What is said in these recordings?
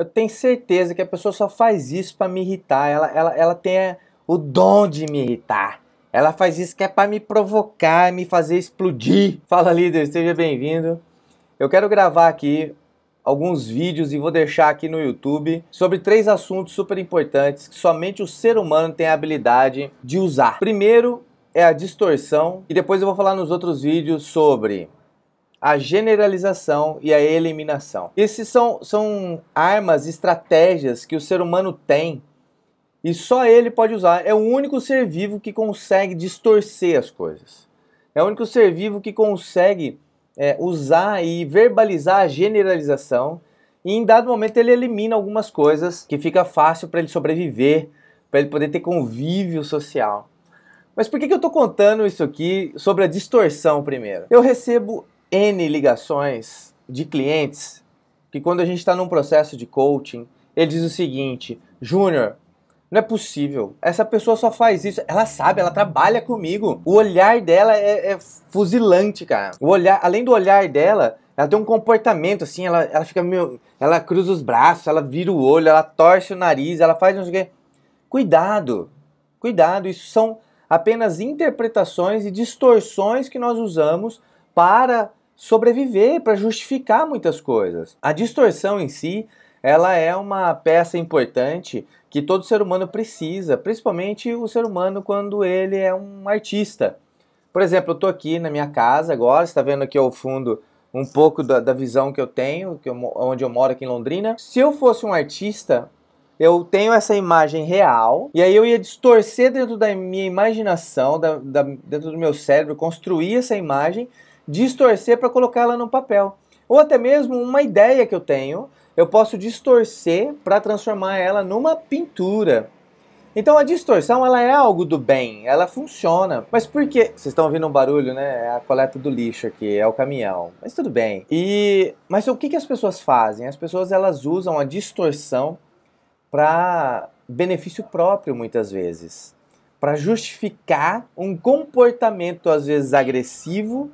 Eu tenho certeza que a pessoa só faz isso para me irritar. Ela, ela, ela tem é, o dom de me irritar. Ela faz isso que é para me provocar, me fazer explodir. Fala líder, seja bem-vindo. Eu quero gravar aqui alguns vídeos e vou deixar aqui no YouTube sobre três assuntos super importantes que somente o ser humano tem a habilidade de usar. Primeiro é a distorção e depois eu vou falar nos outros vídeos sobre a generalização e a eliminação. Esses são, são armas, estratégias que o ser humano tem e só ele pode usar. É o único ser vivo que consegue distorcer as coisas. É o único ser vivo que consegue é, usar e verbalizar a generalização e em dado momento ele elimina algumas coisas que fica fácil para ele sobreviver, para ele poder ter convívio social. Mas por que, que eu estou contando isso aqui sobre a distorção primeiro? Eu recebo N ligações de clientes que quando a gente está num processo de coaching, ele diz o seguinte, Júnior, não é possível. Essa pessoa só faz isso. Ela sabe, ela trabalha comigo. O olhar dela é, é, fuzilante, cara. O olhar, além do olhar dela, ela tem um comportamento assim, ela, ela fica meio. Ela cruza os braços, ela vira o olho, ela torce o nariz, ela faz não sei o quê. Cuidado! Cuidado, isso são apenas interpretações e distorções que nós usamos para sobreviver, para justificar muitas coisas. A distorção em si, ela é uma peça importante que todo ser humano precisa, principalmente o ser humano quando ele é um artista. Por exemplo, eu estou aqui na minha casa agora, está vendo aqui ao fundo um pouco da, da visão que eu tenho, que eu, onde eu moro aqui em Londrina. Se eu fosse um artista, eu tenho essa imagem real e aí eu ia distorcer dentro da minha imaginação, da, da, dentro do meu cérebro, construir essa imagem distorcer para colocar ela no papel. Ou até mesmo uma ideia que eu tenho, eu posso distorcer para transformar ela numa pintura. Então a distorção ela é algo do bem, ela funciona. Mas por que? Vocês estão ouvindo um barulho, né? É a coleta do lixo aqui, é o caminhão. Mas tudo bem. E mas o que, que as pessoas fazem? As pessoas elas usam a distorção para benefício próprio muitas vezes, para justificar um comportamento às vezes agressivo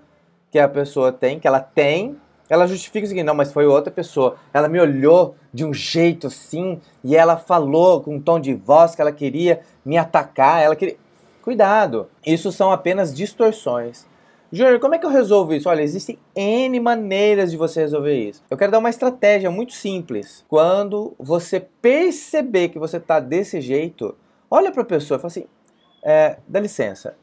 que a pessoa tem, que ela tem, ela justifica o seguinte: não, mas foi outra pessoa. Ela me olhou de um jeito assim e ela falou com um tom de voz que ela queria me atacar. Ela queria. Cuidado, isso são apenas distorções. Júnior, como é que eu resolvo isso? Olha, existem N maneiras de você resolver isso. Eu quero dar uma estratégia muito simples. Quando você perceber que você está desse jeito, olha para a pessoa e fala assim: é, dá licença,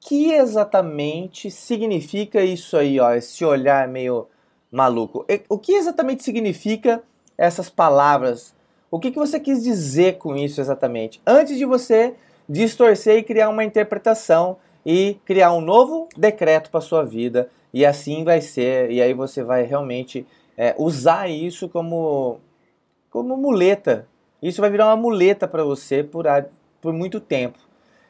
que exatamente significa isso aí, ó, esse olhar meio maluco? O que exatamente significa essas palavras? O que, que você quis dizer com isso exatamente? Antes de você distorcer e criar uma interpretação e criar um novo decreto para sua vida, e assim vai ser, e aí você vai realmente é, usar isso como, como muleta. Isso vai virar uma muleta para você por, por muito tempo.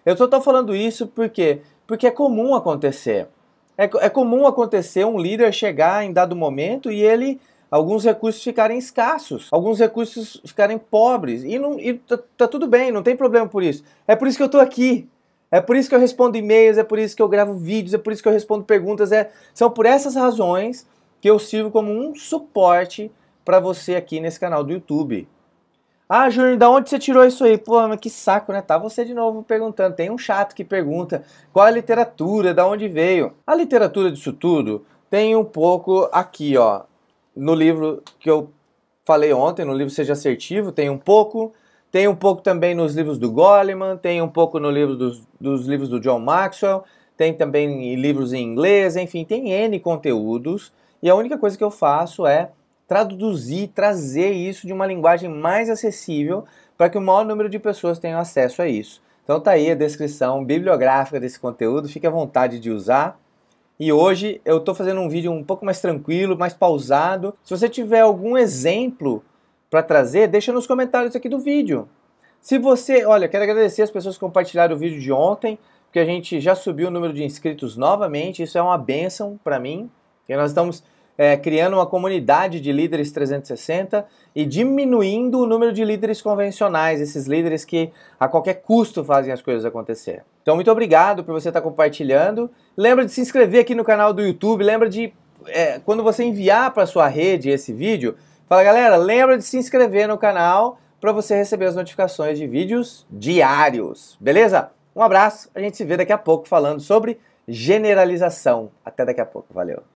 Eu só estou falando isso porque porque é comum acontecer. É, é comum acontecer um líder chegar em dado momento e ele alguns recursos ficarem escassos, alguns recursos ficarem pobres. E, não, e tá, tá, tudo bem, não tem problema por isso. É por isso que eu tô aqui. É por isso que eu respondo e-mails, é por isso que eu gravo vídeos, é por isso que eu respondo perguntas. É, são por essas razões que eu sirvo como um suporte para você aqui nesse canal do YouTube. Ah, Júnior, da onde você tirou isso aí? Pô, mas que saco, né? Tá você de novo perguntando. Tem um chato que pergunta qual é a literatura, da onde veio. A literatura disso tudo tem um pouco aqui, ó. No livro que eu falei ontem, no livro Seja Assertivo, tem um pouco. Tem um pouco também nos livros do Goleman, tem um pouco no livro dos, dos livros do John Maxwell, tem também livros em inglês, enfim, tem N conteúdos. E a única coisa que eu faço é traduzir, trazer isso de uma linguagem mais acessível para que o maior número de pessoas tenham acesso a isso. Então tá aí a descrição bibliográfica desse conteúdo, fique à vontade de usar. E hoje eu estou fazendo um vídeo um pouco mais tranquilo, mais pausado. Se você tiver algum exemplo para trazer, deixa nos comentários aqui do vídeo. Se você, olha, quero agradecer as pessoas que compartilharam o vídeo de ontem, porque a gente já subiu o número de inscritos novamente, isso é uma benção para mim. E nós estamos é, criando uma comunidade de líderes 360 e diminuindo o número de líderes convencionais, esses líderes que a qualquer custo fazem as coisas acontecer. Então, muito obrigado por você estar compartilhando. Lembra de se inscrever aqui no canal do YouTube, lembra de, é, quando você enviar para sua rede esse vídeo, fala galera, lembra de se inscrever no canal para você receber as notificações de vídeos diários, beleza? Um abraço, a gente se vê daqui a pouco falando sobre generalização. Até daqui a pouco, valeu!